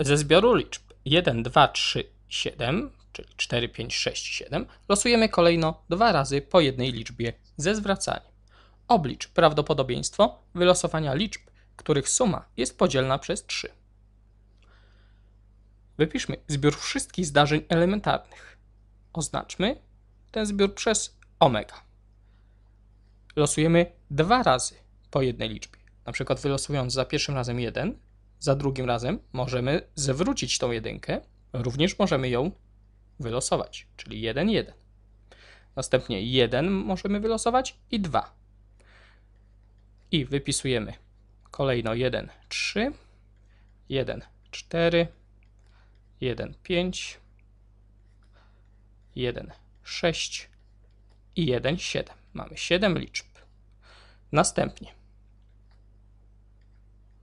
Ze zbioru liczb 1, 2, 3, 7, czyli 4, 5, 6, 7, losujemy kolejno dwa razy po jednej liczbie ze zwracaniem. Oblicz prawdopodobieństwo wylosowania liczb, których suma jest podzielna przez 3. Wypiszmy zbiór wszystkich zdarzeń elementarnych. Oznaczmy ten zbiór przez omega. Losujemy dwa razy po jednej liczbie. Na przykład wylosując za pierwszym razem 1, za drugim razem możemy zwrócić tą jedynkę, również możemy ją wylosować, czyli 1, 1. Następnie 1 możemy wylosować i 2. I wypisujemy kolejno 1, 3, 1, 4, 1, 5, 1, 6 i 1, 7. Mamy 7 liczb. Następnie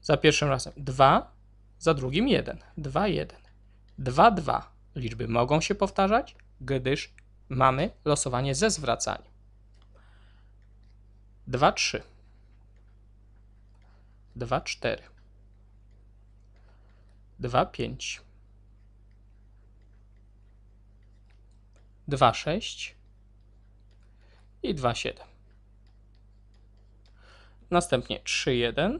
za pierwszym razem 2, za drugim 1. 2, 1. 2, 2. Liczby mogą się powtarzać, gdyż mamy losowanie ze zwracaniem. 2, 3. 2, 4. 2, 5. 2, 6 i 2, 7. Następnie 3, 1.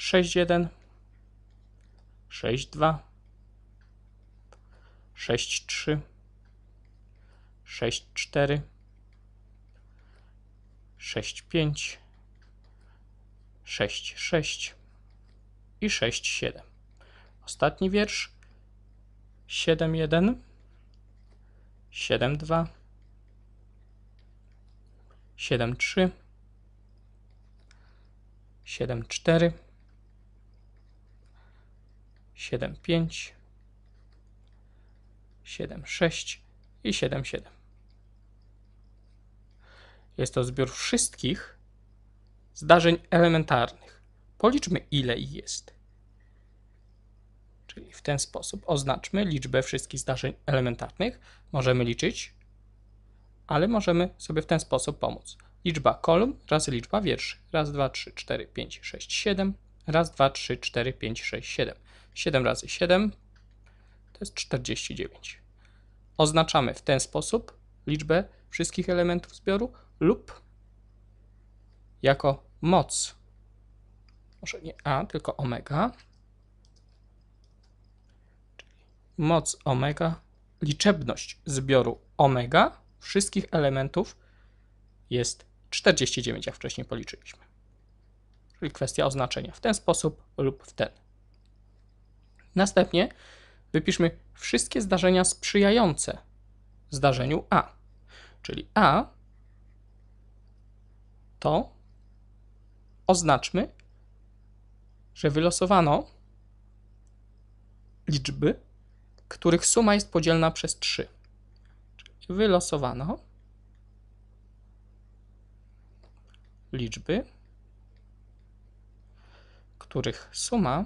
sześć jeden, sześć dwa, sześć trzy, sześć cztery, sześć pięć, sześć sześć i sześć siedem. Ostatni wiersz siedem jeden, siedem dwa, siedem trzy, siedem cztery. 7, 5, 7, 6 i 7, 7. Jest to zbiór wszystkich zdarzeń elementarnych. Policzmy, ile ich jest. Czyli w ten sposób oznaczmy liczbę wszystkich zdarzeń elementarnych. Możemy liczyć, ale możemy sobie w ten sposób pomóc. Liczba kolumn razy liczba wierszy. Raz, dwa, trzy, cztery, pięć, sześć, siedem. Raz, dwa, trzy, cztery, pięć, sześć, siedem. 7 razy 7 to jest 49. Oznaczamy w ten sposób liczbę wszystkich elementów zbioru lub jako moc, może nie a, tylko omega, moc omega, liczebność zbioru omega wszystkich elementów jest 49, jak wcześniej policzyliśmy. Czyli kwestia oznaczenia w ten sposób lub w ten. Następnie wypiszmy wszystkie zdarzenia sprzyjające zdarzeniu A. Czyli A to oznaczmy, że wylosowano liczby, których suma jest podzielna przez 3. Czyli wylosowano liczby, których suma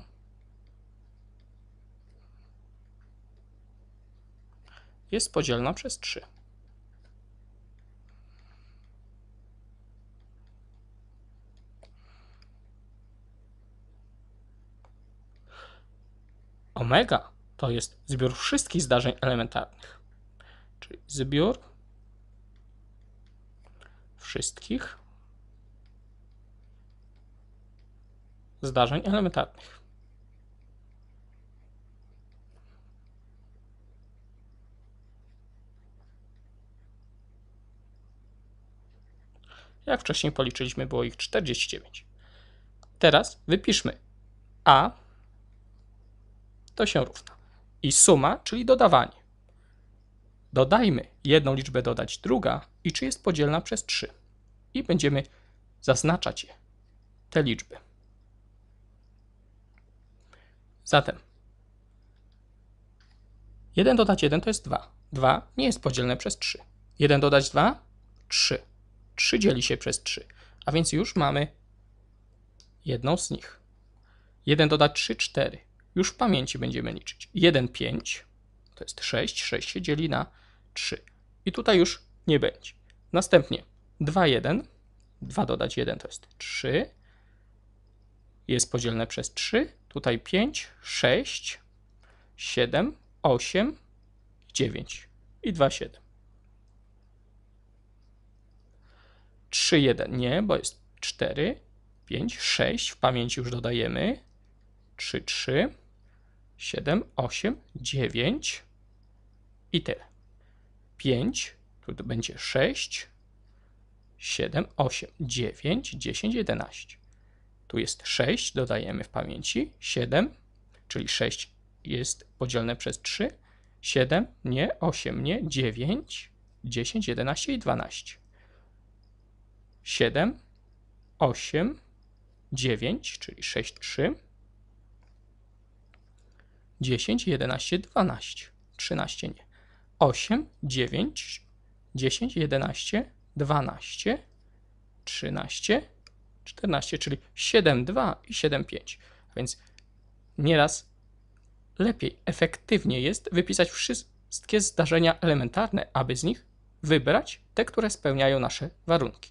jest podzielna przez 3. Omega to jest zbiór wszystkich zdarzeń elementarnych, czyli zbiór wszystkich zdarzeń elementarnych. Jak wcześniej policzyliśmy, było ich 49. Teraz wypiszmy a to się równa. I suma, czyli dodawanie. Dodajmy jedną liczbę dodać druga i czy jest podzielna przez 3. I będziemy zaznaczać je, te liczby. Zatem 1 dodać 1 to jest 2. 2 nie jest podzielne przez 3. 1 dodać 2, 3. 3 dzieli się przez 3, a więc już mamy jedną z nich. 1 dodać 3, 4. Już w pamięci będziemy liczyć. 1, 5 to jest 6, 6 się dzieli na 3. I tutaj już nie będzie. Następnie 2, 1, 2 dodać 1 to jest 3, jest podzielne przez 3, tutaj 5, 6, 7, 8, 9 i 2, 7. 3, 1, nie, bo jest 4, 5, 6, w pamięci już dodajemy, 3, 3, 7, 8, 9 i tyle. 5, tu to będzie 6, 7, 8, 9, 10, 11. Tu jest 6, dodajemy w pamięci, 7, czyli 6 jest podzielone przez 3, 7, nie, 8, nie, 9, 10, 11 i 12. 7, 8, 9, czyli 6, 3, 10, 11, 12, 13 nie. 8, 9, 10, 11, 12, 13, 14, czyli 7, 2 i 7, 5. A więc nieraz lepiej, efektywnie jest wypisać wszystkie zdarzenia elementarne, aby z nich wybrać te, które spełniają nasze warunki.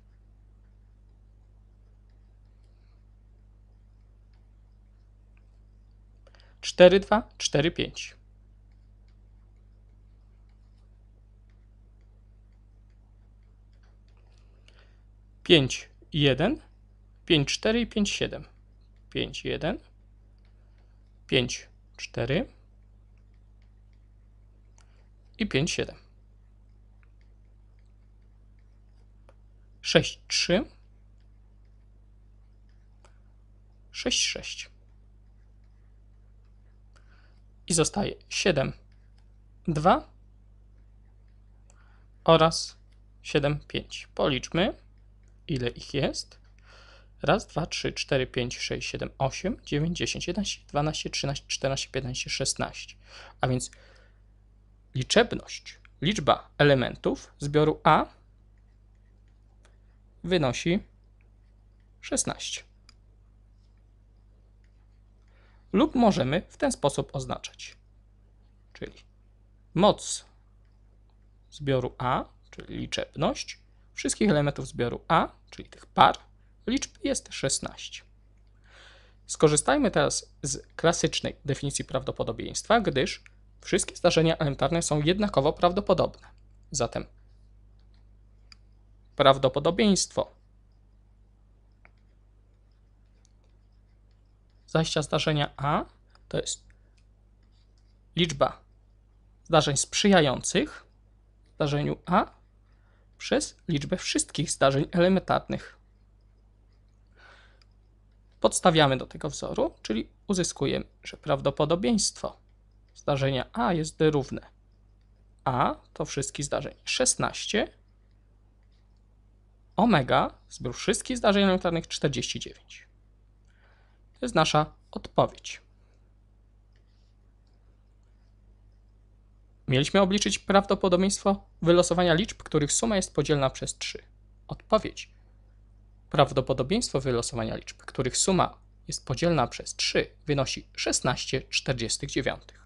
4245. Pięć jeden, pięć cztery i pięć siedem. Pięć jeden, pięć cztery i pięć siedem. Sześć trzy, sześć sześć i zostaje 7, 2 oraz 7, 5. Policzmy, ile ich jest. Raz, dwa, trzy, cztery, pięć, sześć, siedem, osiem, dziewięć, dziesięć, jedenaście, dwanaście, trzynaście, czternaście, piętnaście, szesnaście. A więc liczebność, liczba elementów zbioru A wynosi szesnaście lub możemy w ten sposób oznaczać. Czyli moc zbioru A, czyli liczebność wszystkich elementów zbioru A, czyli tych par, liczb jest 16. Skorzystajmy teraz z klasycznej definicji prawdopodobieństwa, gdyż wszystkie zdarzenia elementarne są jednakowo prawdopodobne. Zatem prawdopodobieństwo zajścia zdarzenia A to jest liczba zdarzeń sprzyjających zdarzeniu A przez liczbę wszystkich zdarzeń elementarnych. Podstawiamy do tego wzoru, czyli uzyskujemy, że prawdopodobieństwo zdarzenia A jest D równe. A to wszystkich zdarzeń 16, omega zbiór wszystkich zdarzeń elementarnych 49. To jest nasza odpowiedź. Mieliśmy obliczyć prawdopodobieństwo wylosowania liczb, których suma jest podzielna przez 3. Odpowiedź. Prawdopodobieństwo wylosowania liczb, których suma jest podzielna przez 3 wynosi 16,49.